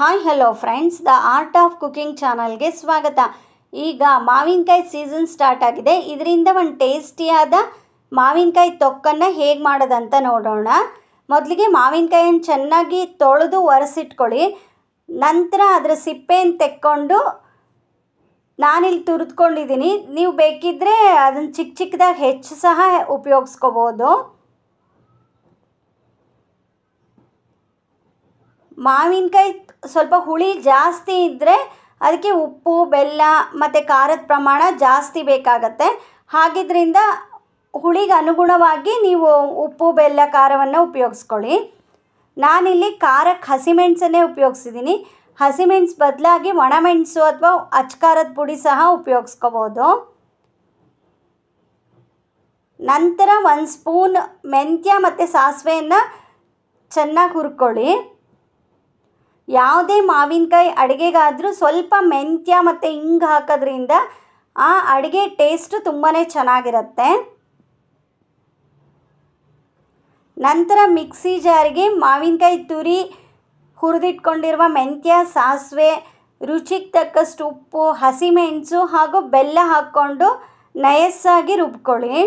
hi hello friends the art of cooking ಚಾನಲ್ಗೆ ಸ್ವಾಗತ ಈಗ ಮಾವಿನಕಾಯಿ ಸೀಸನ್ ಸ್ಟಾರ್ಟ್ ಆಗಿದೆ ಇದರಿಂದ ಒಂದು ಟೇಸ್ಟಿಯಾದ ಮಾವಿನಕಾಯಿ ತೊಕ್ಕನ್ನು ಹೇಗೆ ಮಾಡೋದಂತ ನೋಡೋಣ ಮೊದಲಿಗೆ ಮಾವಿನಕಾಯಿಯನ್ನು ಚೆನ್ನಾಗಿ ತೊಳೆದು ಒರೆಸಿಟ್ಕೊಳ್ಳಿ ನಂತರ ಅದರ ಸಿಪ್ಪೆಯನ್ನು ತೆಕ್ಕೊಂಡು ನಾನಿಲ್ಲಿ ತುರಿದ್ಕೊಂಡಿದ್ದೀನಿ ನೀವು ಬೇಕಿದ್ದರೆ ಅದನ್ನು ಚಿಕ್ಕ ಚಿಕ್ಕದಾಗಿ ಹೆಚ್ಚು ಸಹ ಉಪಯೋಗಿಸ್ಕೋಬೋದು ಮಾವಿನಕಾಯಿ ಸ್ವಲ್ಪ ಹುಳಿ ಜಾಸ್ತಿ ಇದ್ದರೆ ಅದಕ್ಕೆ ಉಪ್ಪು ಬೆಲ್ಲ ಮತ್ತು ಖಾರದ ಪ್ರಮಾಣ ಜಾಸ್ತಿ ಬೇಕಾಗತ್ತೆ ಹಾಗಿದ್ರಿಂದ ಹುಳಿಗೆ ಅನುಗುಣವಾಗಿ ನೀವು ಉಪ್ಪು ಬೆಲ್ಲ ಖಾರವನ್ನು ಉಪಯೋಗಿಸ್ಕೊಳ್ಳಿ ನಾನಿಲ್ಲಿ ಖಾರಕ್ಕೆ ಹಸಿಮೆಣಸನ್ನೇ ಉಪಯೋಗಿಸಿದ್ದೀನಿ ಹಸಿಮೆಣ್ಸು ಬದಲಾಗಿ ಒಣಮೆಣಸು ಅಥವಾ ಖಾರದ ಪುಡಿ ಸಹ ಉಪಯೋಗಿಸ್ಕೋಬೋದು ನಂತರ ಒಂದು ಸ್ಪೂನ್ ಮೆಂತ್ಯ ಮತ್ತು ಸಾಸಿವೆಯನ್ನು ಚೆನ್ನಾಗಿ ಹುರ್ಕೊಳ್ಳಿ ಯಾವುದೇ ಮಾವಿನಕಾಯಿ ಅಡುಗೆಗಾದರೂ ಸ್ವಲ್ಪ ಮೆಂತ್ಯ ಮತ್ತು ಹಿಂಗೆ ಹಾಕೋದ್ರಿಂದ ಆ ಅಡುಗೆ ಟೇಸ್ಟು ತುಂಬಾ ಚೆನ್ನಾಗಿರುತ್ತೆ ನಂತರ ಮಿಕ್ಸಿ ಜಾರಿಗೆ ಮಾವಿನಕಾಯಿ ತುರಿ ಹುರಿದಿಟ್ಕೊಂಡಿರುವ ಮೆಂತ್ಯ ಸಾಸಿವೆ ರುಚಿಗೆ ತಕ್ಕಷ್ಟು ಉಪ್ಪು ಹಸಿಮೆಣಸು ಹಾಗೂ ಬೆಲ್ಲ ಹಾಕ್ಕೊಂಡು ನಯಸ್ಸಾಗಿ ರುಬ್ಕೊಳ್ಳಿ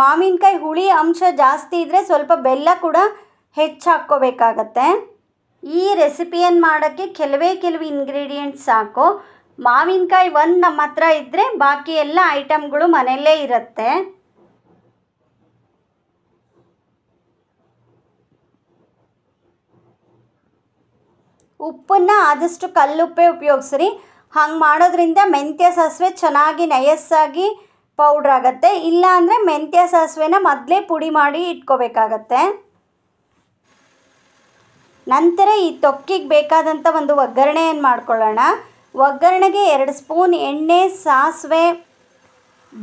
ಮಾವಿನಕಾಯಿ ಹುಳಿ ಅಂಶ ಜಾಸ್ತಿ ಇದ್ದರೆ ಸ್ವಲ್ಪ ಬೆಲ್ಲ ಕೂಡ ಹೆಚ್ಚು ಹಾಕ್ಕೋಬೇಕಾಗತ್ತೆ ಈ ರೆಸಿಪಿಯನ್ನು ಮಾಡೋಕ್ಕೆ ಕೆಲವೇ ಕೆಲವು ಇಂಗ್ರೀಡಿಯೆಂಟ್ಸ್ ಸಾಕು ಮಾವಿನಕಾಯಿ ಒಂದು ನಮ್ಮ ಹತ್ರ ಇದ್ದರೆ ಬಾಕಿ ಎಲ್ಲ ಐಟಮ್ಗಳು ಮನೆಯಲ್ಲೇ ಇರುತ್ತೆ ಉಪ್ಪನ್ನು ಆದಷ್ಟು ಕಲ್ಲುಪ್ಪೆ ಉಪಯೋಗಿಸ್ರಿ ಹಂಗೆ ಮಾಡೋದ್ರಿಂದ ಮೆಂತ್ಯ ಸಾಸಿವೆ ಚೆನ್ನಾಗಿ ನಯಸ್ಸಾಗಿ ಪೌಡ್ರ್ ಆಗುತ್ತೆ ಇಲ್ಲ ಮೆಂತ್ಯ ಸಾಸಿವೆನ ಮೊದಲೇ ಪುಡಿ ಮಾಡಿ ಇಟ್ಕೋಬೇಕಾಗತ್ತೆ ನಂತರ ಈ ತೊಕ್ಕಿಗೆ ಬೇಕಾದಂಥ ಒಂದು ಒಗ್ಗರಣೆಯನ್ನು ಮಾಡ್ಕೊಳ್ಳೋಣ ಒಗ್ಗರಣೆಗೆ ಎರಡು ಸ್ಪೂನ್ ಎಣ್ಣೆ ಸಾಸಿವೆ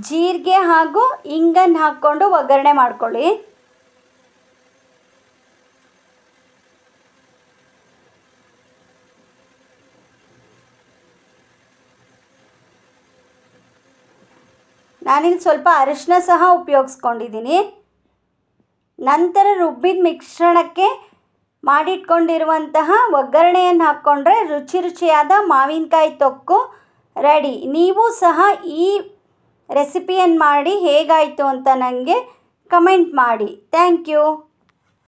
ಜೀರಿಗೆ ಹಾಗೂ ಇಂಗನ್ನು ಹಾಕ್ಕೊಂಡು ಒಗ್ಗರಣೆ ಮಾಡ್ಕೊಳ್ಳಿ ನಾನಿಲ್ಲಿ ಸ್ವಲ್ಪ ಅರಿಶಿನ ಸಹ ಉಪಯೋಗಿಸ್ಕೊಂಡಿದ್ದೀನಿ ನಂತರ ರುಬ್ಬಿದ ಮಿಶ್ರಣಕ್ಕೆ ಮಾಡಿಟ್ಕೊಂಡಿರುವಂತಹ ಒಗ್ಗರಣೆಯನ್ನು ಹಾಕ್ಕೊಂಡ್ರೆ ರುಚಿ ರುಚಿಯಾದ ಮಾವಿನಕಾಯಿ ತೊಕ್ಕು ರೆಡಿ ನೀವು ಸಹ ಈ ರೆಸಿಪಿಯನ್ನು ಮಾಡಿ ಹೇಗಾಯಿತು ಅಂತ ನನಗೆ ಕಮೆಂಟ್ ಮಾಡಿ ಥ್ಯಾಂಕ್ ಯು